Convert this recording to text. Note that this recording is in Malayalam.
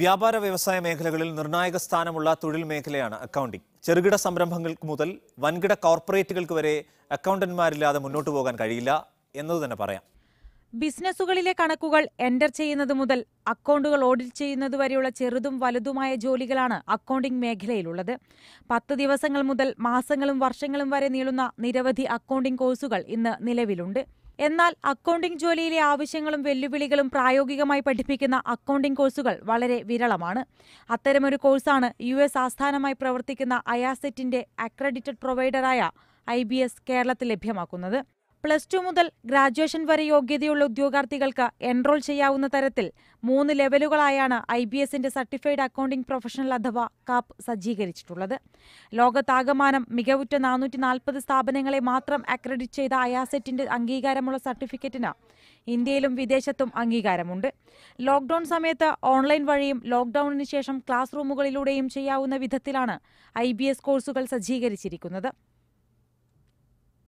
വ്യാപാര വ്യവസായ മേഖലകളിൽ നിർണായക സ്ഥാനമുള്ള തൊഴിൽ മേഖലയാണ് അക്കൗണ്ടിംഗ് ചെറുകിട സംരംഭങ്ങൾക്ക് മുതൽ വൻകിട കോർപ്പറേറ്റുകൾക്ക് വരെ അക്കൗണ്ടന്മാരില്ലാതെ മുന്നോട്ട് പോകാൻ കഴിയില്ല എന്നത് തന്നെ പറയാം ബിസിനസ്സുകളിലെ കണക്കുകൾ എൻ്റർ ചെയ്യുന്നത് മുതൽ അക്കൗണ്ടുകൾ ഓഡിറ്റ് ചെയ്യുന്നത് വരെയുള്ള ചെറുതും വലുതുമായ ജോലികളാണ് അക്കൗണ്ടിംഗ് മേഖലയിലുള്ളത് പത്ത് ദിവസങ്ങൾ മുതൽ മാസങ്ങളും വർഷങ്ങളും വരെ നീളുന്ന നിരവധി അക്കൗണ്ടിംഗ് കോഴ്സുകൾ ഇന്ന് നിലവിലുണ്ട് എന്നാൽ അക്കൗണ്ടിംഗ് ജോലിയിലെ ആവശ്യങ്ങളും വെല്ലുവിളികളും പ്രായോഗികമായി പഠിപ്പിക്കുന്ന അക്കൗണ്ടിംഗ് കോഴ്സുകൾ വളരെ വിരളമാണ് അത്തരമൊരു കോഴ്സാണ് യു എസ് ആസ്ഥാനമായി പ്രവർത്തിക്കുന്ന അയാസെറ്റിന്റെ അക്രഡിറ്റഡ് പ്രൊവൈഡറായ ഐ കേരളത്തിൽ ലഭ്യമാക്കുന്നത് പ്ലസ് ടു മുതൽ ഗ്രാജുവേഷൻ വരെ യോഗ്യതയുള്ള ഉദ്യോഗാർത്ഥികൾക്ക് എൻറോൾ ചെയ്യാവുന്ന തരത്തിൽ മൂന്ന് ലെവലുകളായാണ് ഐ ബി എസിന്റെ സർട്ടിഫൈഡ് അക്കൗണ്ടിംഗ് പ്രൊഫഷണൽ അഥവാ കാപ്പ് സജ്ജീകരിച്ചിട്ടുള്ളത് ലോകത്താകമാനം മികവുറ്റ നാനൂറ്റി നാൽപ്പത് സ്ഥാപനങ്ങളെ മാത്രം അക്രഡിറ്റ് ചെയ്ത അയാസെറ്റിന്റെ അംഗീകാരമുള്ള സർട്ടിഫിക്കറ്റിന് ഇന്ത്യയിലും വിദേശത്തും അംഗീകാരമുണ്ട് ലോക്ക്ഡൌൺ സമയത്ത് ഓൺലൈൻ വഴിയും ലോക്ക്ഡൌണിന് ശേഷം ക്ലാസ് റൂമുകളിലൂടെയും ചെയ്യാവുന്ന വിധത്തിലാണ് ഐ കോഴ്സുകൾ സജ്ജീകരിച്ചിരിക്കുന്നത്